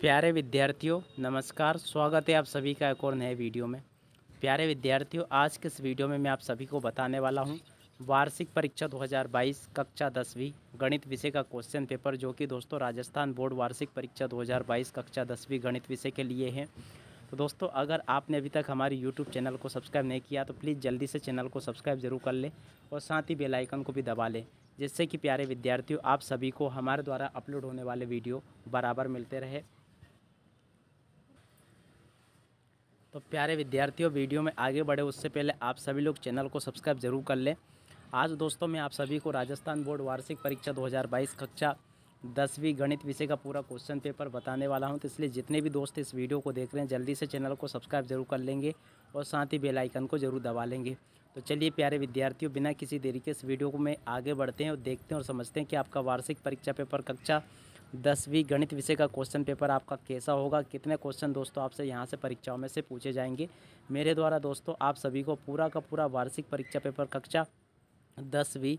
प्यारे विद्यार्थियों नमस्कार स्वागत है आप सभी का एक और नए वीडियो में प्यारे विद्यार्थियों आज के इस वीडियो में मैं आप सभी को बताने वाला हूं वार्षिक परीक्षा 2022 कक्षा दसवीं गणित विषय का क्वेश्चन पेपर जो कि दोस्तों राजस्थान बोर्ड वार्षिक परीक्षा 2022 कक्षा दसवीं गणित विषय के लिए है तो दोस्तों अगर आपने अभी तक हमारे यूट्यूब चैनल को सब्सक्राइब नहीं किया तो प्लीज़ जल्दी से चैनल को सब्सक्राइब जरूर कर लें और साथ ही बेलाइकन को भी दबा लें जिससे कि प्यारे विद्यार्थियों आप सभी को हमारे द्वारा अपलोड होने वाले वीडियो बराबर मिलते रहे तो प्यारे विद्यार्थियों वीडियो में आगे बढ़े उससे पहले आप सभी लोग चैनल को सब्सक्राइब जरूर कर लें आज दोस्तों मैं आप सभी को राजस्थान बोर्ड वार्षिक परीक्षा 2022 कक्षा दसवीं गणित विषय का पूरा क्वेश्चन पेपर बताने वाला हूं तो इसलिए जितने भी दोस्त इस वीडियो को देख रहे हैं जल्दी से चैनल को सब्सक्राइब जरूर कर लेंगे और साथ ही बेलाइकन को जरूर दबा लेंगे तो चलिए प्यारे विद्यार्थियों बिना किसी देरी के इस वीडियो को में आगे बढ़ते हैं और देखते हैं और समझते हैं कि आपका वार्षिक परीक्षा पेपर कक्षा दसवीं गणित विषय का क्वेश्चन पेपर आपका कैसा होगा कितने क्वेश्चन दोस्तों आपसे यहाँ से परीक्षाओं में से पूछे जाएंगे मेरे द्वारा दोस्तों आप सभी को पूरा का पूरा वार्षिक परीक्षा पेपर कक्षा दसवीं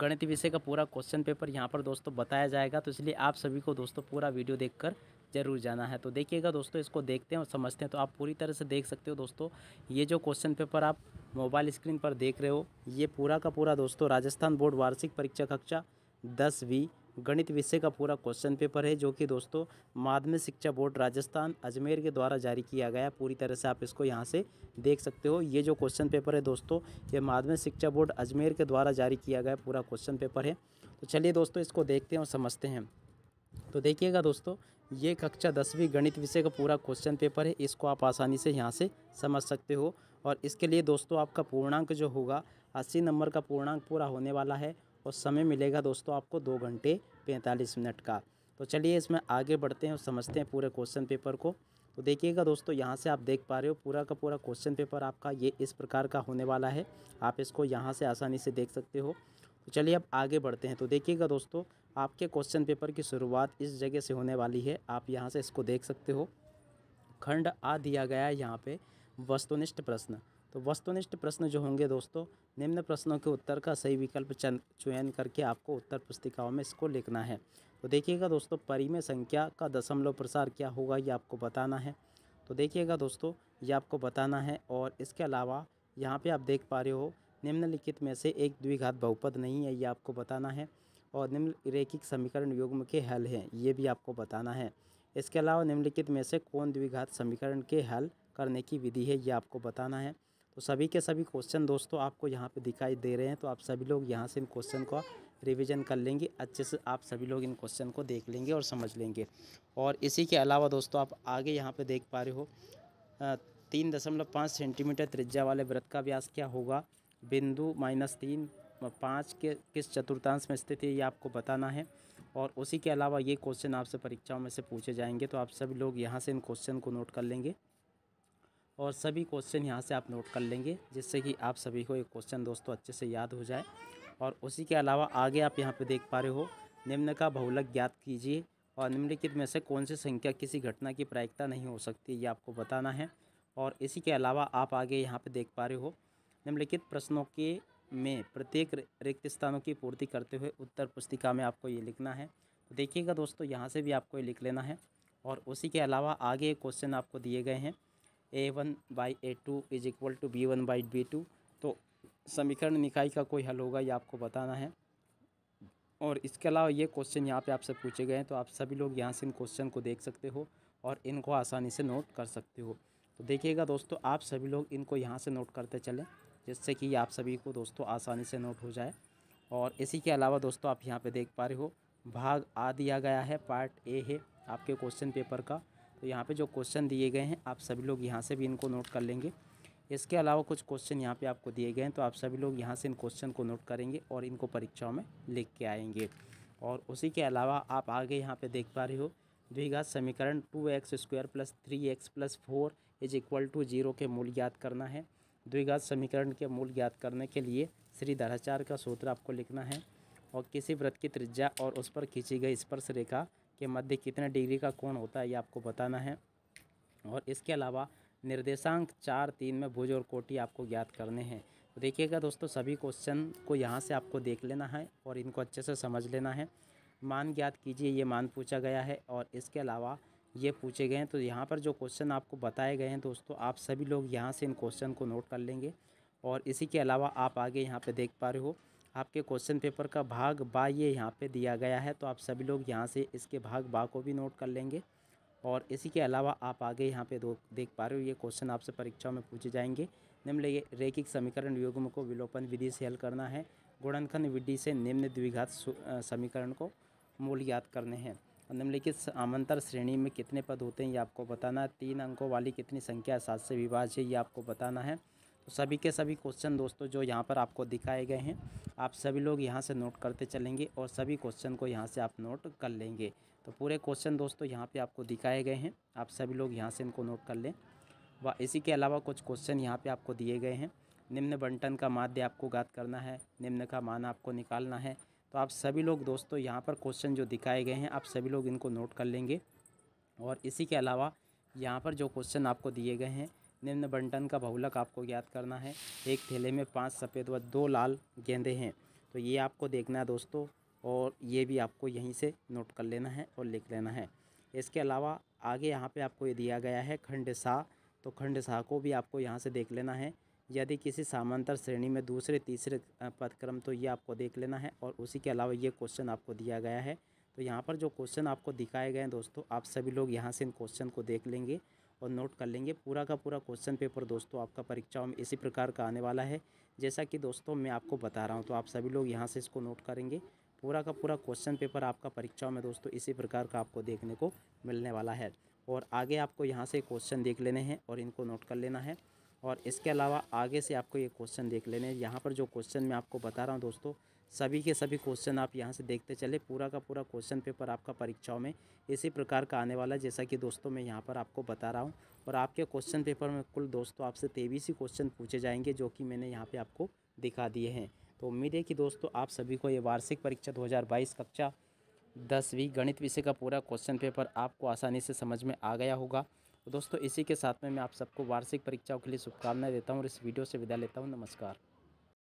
गणित विषय का पूरा क्वेश्चन पेपर यहाँ पर दोस्तों बताया जाएगा तो इसलिए आप सभी को दोस्तों पूरा वीडियो देख जरूर जाना है तो देखिएगा दोस्तों इसको देखते हैं और समझते हैं तो आप पूरी तरह से देख सकते हो दोस्तों ये जो क्वेश्चन पेपर आप मोबाइल स्क्रीन पर देख रहे हो ये पूरा का पूरा दोस्तों राजस्थान बोर्ड वार्षिक परीक्षा कक्षा दसवीं गणित विषय का पूरा क्वेश्चन पेपर है जो कि दोस्तों माध्यमिक शिक्षा बोर्ड राजस्थान अजमेर के द्वारा जारी किया गया पूरी तरह से आप इसको यहाँ से देख सकते हो ये जो क्वेश्चन पेपर है दोस्तों ये माध्यमिक शिक्षा बोर्ड अजमेर के द्वारा जारी किया गया पूरा क्वेश्चन पेपर है तो चलिए दोस्तों इसको देखते हैं और समझते हैं तो देखिएगा दोस्तों ये कक्षा दसवीं गणित विषय का पूरा क्वेश्चन पेपर है इसको आप आसानी से यहाँ से समझ सकते हो और इसके लिए दोस्तों आपका पूर्णांक जो होगा अस्सी नंबर का पूर्णांक पूरा होने वाला है और समय मिलेगा दोस्तों आपको दो घंटे पैंतालीस मिनट का तो चलिए इसमें आगे बढ़ते हैं और समझते हैं पूरे क्वेश्चन पेपर को तो देखिएगा दोस्तों यहाँ से आप देख पा रहे हो पूरा का पूरा क्वेश्चन पेपर आपका ये इस प्रकार का होने वाला है आप इसको यहाँ से आसानी से देख सकते हो तो चलिए अब आगे बढ़ते हैं तो देखिएगा दोस्तों आपके क्वेश्चन पेपर की शुरुआत इस जगह से होने वाली है आप यहाँ से इसको देख सकते हो खंड आ दिया गया है यहाँ पे वस्तुनिष्ठ प्रश्न तो वस्तुनिष्ठ प्रश्न जो होंगे दोस्तों निम्न प्रश्नों के उत्तर का सही विकल्प चयन करके आपको उत्तर पुस्तिकाओं में इसको लिखना है तो देखिएगा दोस्तों परिमेय संख्या का दशमलव प्रसार क्या होगा ये आपको बताना है तो देखिएगा दोस्तों ये आपको बताना है और इसके अलावा यहाँ पे आप देख पा रहे हो निम्नलिखित में से एक द्विघात बहुपद नहीं है ये आपको बताना है और निम्न रेखिक समीकरण युग्म के हल हैं ये भी आपको बताना है इसके अलावा निम्नलिखित में से कौन द्विघात समीकरण के हल करने की विधि है ये आपको बताना है तो सभी के सभी क्वेश्चन दोस्तों आपको यहाँ पे दिखाई दे रहे हैं तो आप सभी लोग यहाँ से इन क्वेश्चन का रिवीजन कर लेंगे अच्छे से आप सभी लोग इन क्वेश्चन को देख लेंगे और समझ लेंगे और इसी के अलावा दोस्तों आप आगे यहाँ पे देख पा रहे हो तीन दशमलव पाँच सेंटीमीटर त्रिज्या वाले व्रत का व्यास क्या होगा बिंदु माइनस तीन पाँच के किस चतुर्थांश में स्थित है ये आपको बताना है और उसी के अलावा ये क्वेश्चन आपसे परीक्षाओं में से पूछे जाएंगे तो आप सभी लोग यहाँ से इन क्वेश्चन को नोट कर लेंगे और सभी क्वेश्चन यहाँ से आप नोट कर लेंगे जिससे कि आप सभी को ये क्वेश्चन दोस्तों अच्छे से याद हो जाए और उसी के अलावा आगे आप यहाँ पे देख पा रहे हो निम्न का बहुलक ज्ञात कीजिए और निम्नलिखित में से कौन सी संख्या किसी घटना की प्रायिकता नहीं हो सकती ये आपको बताना है और इसी के अलावा आप आगे यहाँ पे देख पा रहे हो निम्नलिखित प्रश्नों के में प्रत्येक रिक्त स्थानों की पूर्ति करते हुए उत्तर पुस्तिका में आपको ये लिखना है तो देखिएगा दोस्तों यहाँ से भी आपको ये लिख लेना है और उसी के अलावा आगे क्वेश्चन आपको दिए गए हैं A one by A two is equal to B one by B two तो समीकरण निकाय का कोई हल होगा ये आपको बताना है और इसके अलावा ये क्वेश्चन यहाँ पे आपसे पूछे गए हैं तो आप सभी लोग यहाँ से इन क्वेश्चन को देख सकते हो और इनको आसानी से नोट कर सकते हो तो देखिएगा दोस्तों आप सभी लोग इनको यहाँ से नोट करते चलें जिससे कि आप सभी को दोस्तों आसानी से नोट हो जाए और इसी के अलावा दोस्तों आप यहाँ पर देख पा रहे हो भाग आ दिया गया है पार्ट ए है आपके क्वेश्चन पेपर का तो यहाँ पे जो क्वेश्चन दिए गए हैं आप सभी लोग यहाँ से भी इनको नोट कर लेंगे इसके अलावा कुछ क्वेश्चन यहाँ पे आपको दिए गए हैं तो आप सभी लोग यहाँ से इन क्वेश्चन को नोट करेंगे और इनको परीक्षाओं में लिख के आएंगे और उसी के अलावा आप आगे यहाँ पे देख पा रहे हो द्विघात समीकरण two x square plus three x plus four is equal to zero के मूल ज्ञात करना है द्विघात समीकरण के मूल ज्ञात करने के लिए श्री धराचार का सूत्र आपको लिखना है और किसी व्रत की त्रिज्या और उस पर खींची गई स्पर्श रेखा के मध्य कितने डिग्री का कोण होता है ये आपको बताना है और इसके अलावा निर्देशांक चार तीन में भुज और कोटि आपको ज्ञात करने हैं तो देखिएगा दोस्तों सभी क्वेश्चन को यहाँ से आपको देख लेना है और इनको अच्छे से समझ लेना है मान ज्ञात कीजिए ये मान पूछा गया है और इसके अलावा ये पूछे गए हैं तो यहाँ पर जो क्वेश्चन आपको बताए गए हैं दोस्तों आप सभी लोग यहाँ से इन क्वेश्चन को नोट कर लेंगे और इसी के अलावा आप आगे यहाँ पर देख पा रहे हो आपके क्वेश्चन पेपर का भाग बा ये यहाँ पे दिया गया है तो आप सभी लोग यहाँ से इसके भाग बा को भी नोट कर लेंगे और इसी के अलावा आप आगे यहाँ पे दो देख पा रहे हो ये क्वेश्चन आपसे परीक्षाओं में पूछे जाएंगे निम्न रेखिक समीकरण युग्म को विलोपन विधि से हल करना है गुणनखन विधि से निम्न द्विघात समीकरण को मूल याद करने हैं निम्नलिखित आमंतर श्रेणी में कितने पद होते हैं ये आपको बताना है तीन अंकों वाली कितनी संख्या सात से विभाज्य ये आपको बताना है तो सभी के सभी क्वेश्चन दोस्तों जो यहाँ पर आपको दिखाए गए हैं आप सभी लोग यहाँ से नोट करते चलेंगे और सभी क्वेश्चन को यहाँ से आप नोट कर लेंगे तो पूरे क्वेश्चन दोस्तों यहाँ पे आपको दिखाए गए हैं आप सभी लोग यहाँ से इनको नोट कर लें व इसी के अलावा कुछ क्वेश्चन यहाँ पर आपको दिए गए हैं निम्न बंटन का माध्य आपको गात करना है निम्न का मान आपको निकालना है तो आप सभी लोग दोस्तों यहाँ पर क्वेश्चन जो दिखाए गए हैं आप सभी लोग इनको नोट कर लेंगे और इसी के अलावा यहाँ पर जो क्वेश्चन आपको दिए गए हैं निम्न बंटन का बहुलक आपको ज्ञात करना है एक थैले में पांच सफ़ेद व दो लाल गेंदे हैं तो ये आपको देखना है दोस्तों और ये भी आपको यहीं से नोट कर लेना है और लिख लेना है इसके अलावा आगे यहाँ पे आपको ये दिया गया है खंड सा तो खंड सा को भी आपको यहाँ से देख लेना है यदि किसी समांतर श्रेणी में दूसरे तीसरे पदक्रम तो ये आपको देख लेना है और उसी के अलावा ये क्वेश्चन आपको दिया गया है तो यहाँ पर जो क्वेश्चन आपको दिखाए गए हैं दोस्तों आप सभी लोग यहाँ से इन क्वेश्चन को देख लेंगे और नोट कर लेंगे पूरा का पूरा क्वेश्चन पेपर दोस्तों आपका परीक्षाओं में इसी प्रकार का आने वाला है जैसा कि दोस्तों मैं आपको बता रहा हूँ तो आप सभी लोग यहाँ से इसको नोट करेंगे पूरा का पूरा क्वेश्चन पेपर आपका परीक्षाओं में दोस्तों इसी प्रकार का आपको देखने को मिलने वाला है और आगे आपको यहाँ से क्वेश्चन देख लेने हैं और इनको नोट कर लेना है और इसके अलावा आगे से आपको ये क्वेश्चन देख लेने हैं यहाँ पर जो क्वेश्चन मैं आपको बता रहा हूँ दोस्तों सभी के सभी क्वेश्चन आप यहाँ से देखते चले पूरा का पूरा क्वेश्चन पेपर आपका परीक्षाओं में इसी प्रकार का आने वाला है जैसा कि दोस्तों मैं यहाँ पर आपको बता रहा हूँ और आपके क्वेश्चन पेपर में कुल दोस्तों आपसे तेईस ही क्वेश्चन पूछे जाएंगे जो कि मैंने यहाँ पर आपको दिखा दिए हैं तो उम्मीद है कि दोस्तों आप सभी को ये वार्षिक परीक्षा दो कक्षा दसवीं गणित विषय का पूरा क्वेश्चन पेपर आपको आसानी से समझ में आ गया होगा तो दोस्तों इसी के साथ में मैं आप सबको वार्षिक परीक्षाओं के लिए शुभकामनाएं देता हूँ और इस वीडियो से विदा लेता हूँ नमस्कार